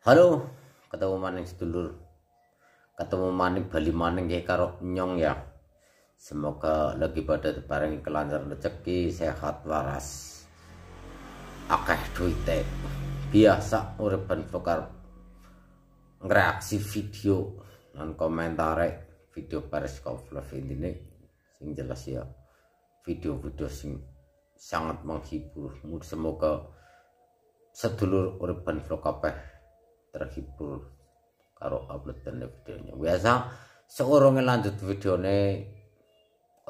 Halo, ketemu maning sedulur. Ketemu maning Bali maning ya karo nyong ya. Semoga lagi pada diparingi kelancaran rezeki, sehat waras. Akeh duite. Biasa urip ben tukar ngreaksi video dan komentare video Periscope Live ini sing jelas ya. Video-video sing sangat menghibur. Semoga sedulur urban vlog apa terhibur karo uploadan videonya biasa seorang lanjut videone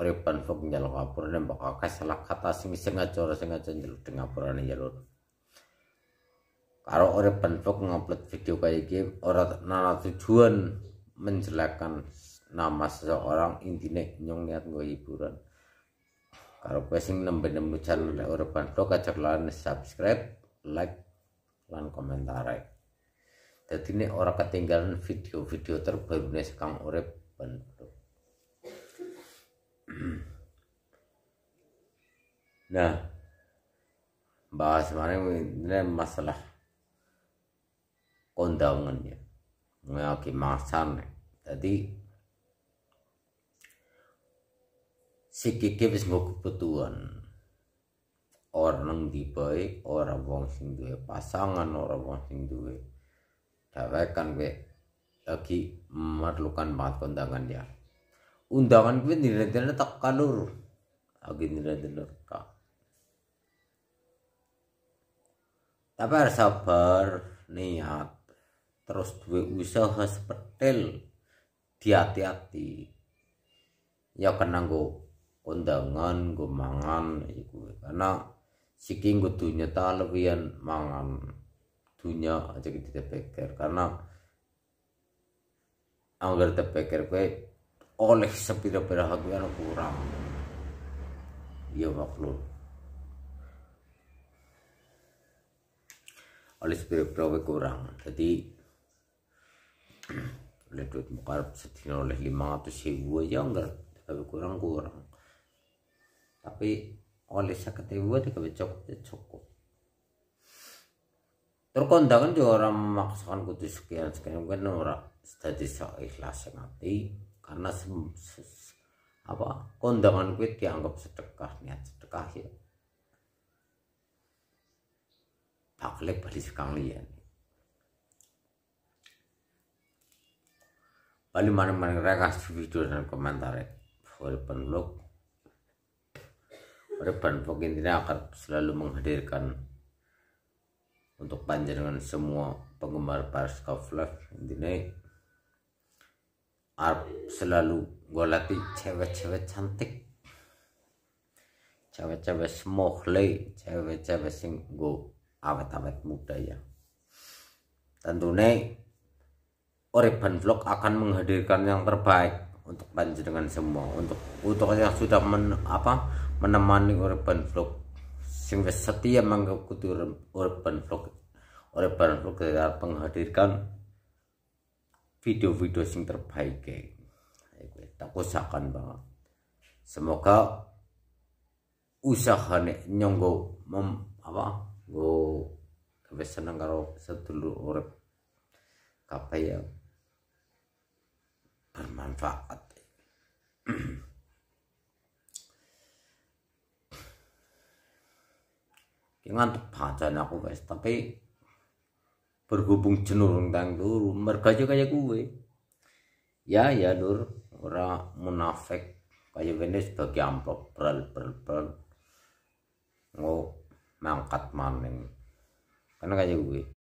Oripan vlog nyalok ngapurane bakal salah kata sing sengaja ora sengaja nyeluk ngapurane jalur ya, karo Oripan vlog ngupload video kayak gini ora nana tujuan menjelekan nama seseorang intine nyong niat gue hiburan karo kowe sing nembe nemu jalur Oripan vlog ajak lan subscribe like lan komentar jadi ini orang ketinggalan video-video terbaru nih sekarang urep bentuk. nah, bahas mana ini masalah kondangannya, mengaki masan. Jadi si kiki mau kebutuhan orang di baik orang wong sing duwe pasangan orang wong sing duwe Dewek kan gue lagi memerlukan banget kondangan dia ya. Undangan gue nilai-nilai tak kalur. Lagi nilai-nilai tak. Tapi harus sabar, niat, terus duwe usaha sepetil dihati-hati ya kena nggo undangan gue mangan ya iku karena gue tuh nyeta lebihan mangan dunia aja gitu tepeker karena anggar tepeker kue oleh sepira-pira aku yang ya kurang ya maklum oleh sepira-pira kurang jadi oleh duit muka sedina oleh 500 ribu aja anggar tapi kurang-kurang tapi oleh sakit ribu tiga ya cukup cukup terkondangan juga orang memaksakan kudu sekian sekian mungkin orang jadi sok ikhlas ngati karena se se apa kondangan kuit dianggap sedekah niat sedekah ya taklek balik sekalian ya. balik mana-mana kasih video dan komentar full penluk Reban ini akan selalu menghadirkan untuk panjenengan semua penggemar of Love ini Arp selalu golati cewek-cewek cantik cewek-cewek smohle cewek-cewek sing go awet-awet muda ya tentunya Oriban Vlog akan menghadirkan yang terbaik untuk panjenengan semua untuk untuk yang sudah men, apa menemani Oriban Vlog sing wis setia mengikuti urban vlog urban vlog menghadirkan video-video sing terbaik ya, tak usahakan banget semoga usaha nyonggo mem apa go wis seneng karo sedulur urip kabeh ya bermanfaat ngantuk bacaan aku guys tapi berhubung jenur tang dulu mereka aja kayak gue ya ya nur ora munafik kayak gini sebagai amplop peral peral peral ngok mangkat maning karena kayak gue